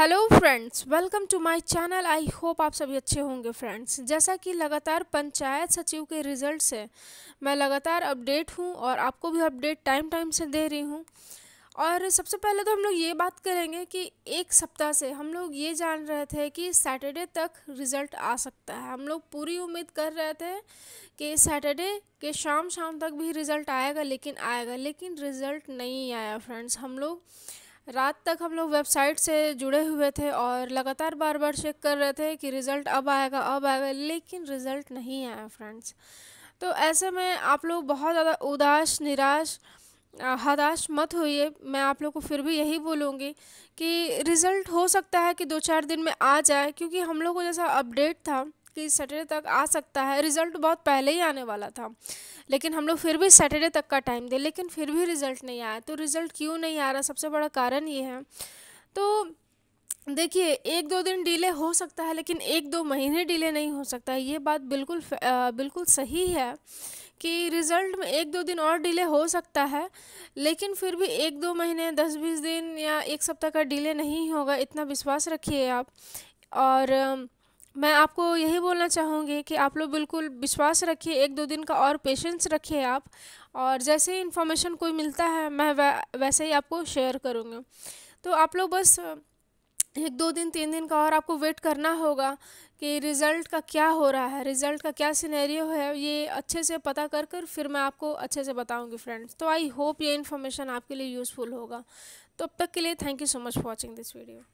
hello friends welcome to my channel I hope आप सभी अच्छे होंगे फ्रेंड्स जैसा कि लगातार पंचायत सचिव के रिजल्ट से मैं लगातार अपडेट हूं और आपको भी अपडेट टाइम टाइम से दे रही हूं और सबसे पहले तो हम लोग ये बात करेंगे कि एक सप्ताह से हम लोग ये जान रहे थे कि सैटरडे तक रिज़ल्ट आ सकता है हम लोग पूरी उम्मीद कर रहे थे कि सैटरडे के शाम शाम तक भी रिज़ल्ट आएगा लेकिन आएगा लेकिन रिज़ल्ट नहीं आया फ्रेंड्स हम लोग रात तक हम लोग वेबसाइट से जुड़े हुए थे और लगातार बार बार चेक कर रहे थे कि रिज़ल्ट अब आएगा अब आएगा लेकिन रिज़ल्ट नहीं आया फ्रेंड्स तो ऐसे में आप लोग बहुत ज़्यादा उदास निराश हताश मत होइए मैं आप लोग को फिर भी यही बोलूँगी कि रिज़ल्ट हो सकता है कि दो चार दिन में आ जाए क्योंकि हम लोग को जैसा अपडेट था कि सैटरडे तक आ सकता है रिज़ल्ट बहुत पहले ही आने वाला था लेकिन हम लोग फिर भी सैटरडे तक का टाइम दे लेकिन फिर भी रिज़ल्ट नहीं आया तो रिज़ल्ट क्यों नहीं आ रहा सबसे बड़ा कारण ये है तो देखिए एक दो दिन डिले हो सकता है लेकिन एक दो महीने डिले नहीं हो सकता ये बात बिल्कुल बिल्कुल सही है कि रिज़ल्ट में एक दो दिन और डिले हो सकता है लेकिन फिर भी एक दो महीने दस बीस दिन या एक सप्ताह का डिले नहीं होगा इतना विश्वास रखिए आप और मैं आपको यही बोलना चाहूँगी कि आप लोग बिल्कुल विश्वास रखिए एक दो दिन का और पेशेंस रखिए आप और जैसे ही इन्फॉर्मेशन कोई मिलता है मैं वैसे ही आपको शेयर करूँगी तो आप लोग बस एक दो दिन तीन दिन का और आपको वेट करना होगा कि रिज़ल्ट का क्या हो रहा है रिज़ल्ट का क्या सिनेरियो है ये अच्छे से पता कर कर फिर मैं आपको अच्छे से बताऊंगी फ्रेंड्स तो आई होप ये इन्फॉर्मेशन आपके लिए यूज़फुल होगा तो अब तक के लिए thank you so much for watching this video